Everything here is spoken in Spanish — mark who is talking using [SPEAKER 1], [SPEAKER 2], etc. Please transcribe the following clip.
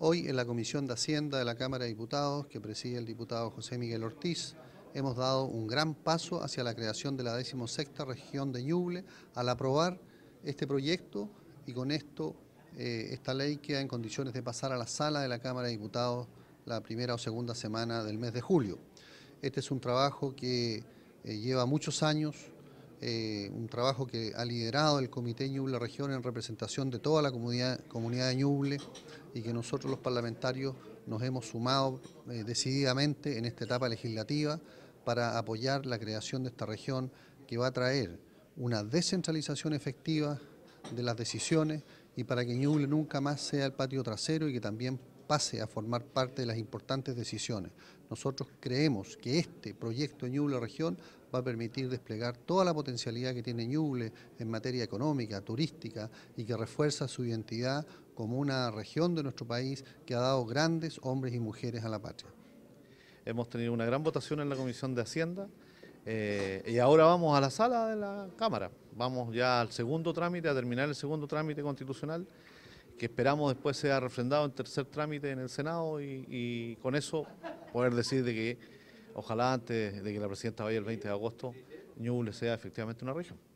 [SPEAKER 1] Hoy en la Comisión de Hacienda de la Cámara de Diputados, que preside el diputado José Miguel Ortiz, hemos dado un gran paso hacia la creación de la 16 región de Ñuble al aprobar este proyecto y con esto eh, esta ley queda en condiciones de pasar a la sala de la Cámara de Diputados la primera o segunda semana del mes de julio. Este es un trabajo que eh, lleva muchos años, eh, un trabajo que ha liderado el Comité Ñuble Región en representación de toda la comunidad, comunidad de Ñuble, y que nosotros los parlamentarios nos hemos sumado eh, decididamente en esta etapa legislativa para apoyar la creación de esta región que va a traer una descentralización efectiva de las decisiones y para que Ñuble nunca más sea el patio trasero y que también pase a formar parte de las importantes decisiones. Nosotros creemos que este proyecto Ñuble Región va a permitir desplegar toda la potencialidad que tiene Ñuble en materia económica, turística y que refuerza su identidad como una región de nuestro país que ha dado grandes hombres y mujeres a la patria.
[SPEAKER 2] Hemos tenido una gran votación en la Comisión de Hacienda eh, y ahora vamos a la sala de la Cámara. Vamos ya al segundo trámite, a terminar el segundo trámite constitucional que esperamos después sea refrendado en tercer trámite en el Senado y, con eso poder decir de que ojalá antes de que la presidenta vaya el 20 de agosto, Ñuble sea efectivamente una región.